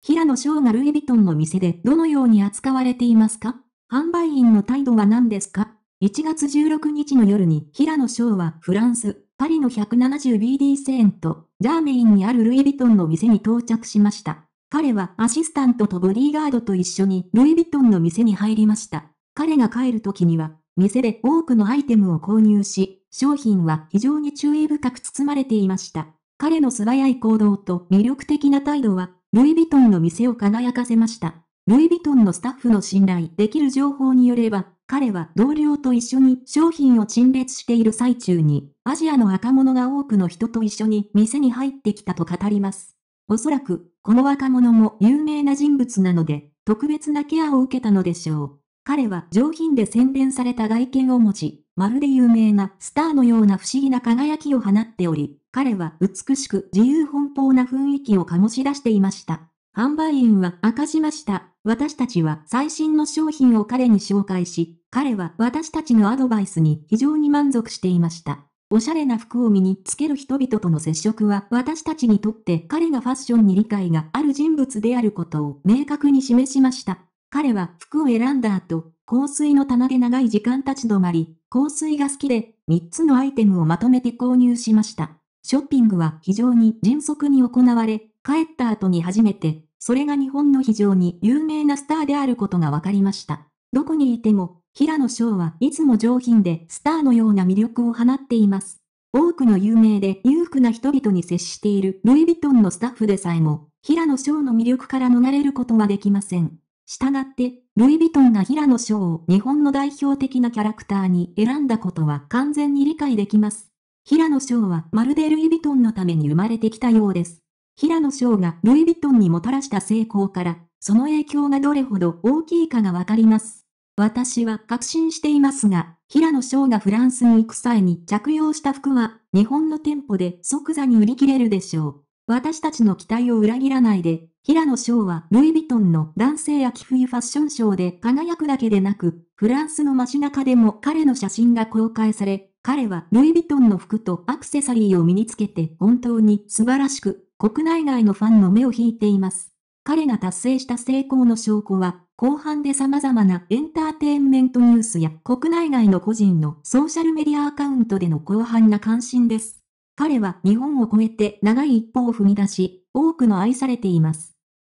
平野翔がルイ・ヴィトンの店でどのように扱われていますか販売員の態度は何ですか ?1 月16日の夜に平野翔はフランス、パリの 170BD セーント、ジャーメインにあるルイ・ヴィトンの店に到着しました。彼はアシスタントとボディーガードと一緒にルイ・ヴィトンの店に入りました。彼が帰る時には、店で多くのアイテムを購入し、商品は非常に注意深く包まれていました。彼の素早い行動と魅力的な態度はルイ・ヴィトンの店を輝かせました。ルイ・ヴィトンのスタッフの信頼できる情報によれば、彼は同僚と一緒に商品を陳列している最中に、アジアの若者が多くの人と一緒に店に入ってきたと語ります。おそらく、この若者も有名な人物なので、特別なケアを受けたのでしょう。彼は上品で洗練された外見を持ち、まるで有名なスターのような不思議な輝きを放っており、彼は美しく自由奔放な雰囲気を醸し出していました。販売員は明かしました。私たちは最新の商品を彼に紹介し、彼は私たちのアドバイスに非常に満足していました。おしゃれな服を身につける人々との接触は私たちにとって彼がファッションに理解がある人物であることを明確に示しました。彼は服を選んだ後、香水の棚で長い時間立ち止まり、香水が好きで3つのアイテムをまとめて購入しました。ショッピングは非常に迅速に行われ、帰った後に初めて、それが日本の非常に有名なスターであることが分かりました。どこにいても、平野翔はいつも上品でスターのような魅力を放っています。多くの有名で裕福な人々に接しているルイ・ヴィトンのスタッフでさえも、平野翔の魅力から逃れることはできません。したがって、ルイ・ヴィトンが平野翔を日本の代表的なキャラクターに選んだことは完全に理解できます。平野翔はまるでルイ・ヴィトンのために生まれてきたようです。平野翔がルイ・ヴィトンにもたらした成功から、その影響がどれほど大きいかがわかります。私は確信していますが、平野翔がフランスに行く際に着用した服は、日本の店舗で即座に売り切れるでしょう。私たちの期待を裏切らないで、平野翔はルイ・ヴィトンの男性秋冬ファッションショーで輝くだけでなく、フランスの街中でも彼の写真が公開され、彼はルイ・ヴィトンの服とアクセサリーを身につけて本当に素晴らしく、国内外のファンの目を引いています。彼が達成した成功の証拠は、後半で様々なエンターテインメントニュースや国内外の個人のソーシャルメディアアカウントでの広範な関心です。彼は日本を超えて長い一歩を踏み出し、多くの愛されています。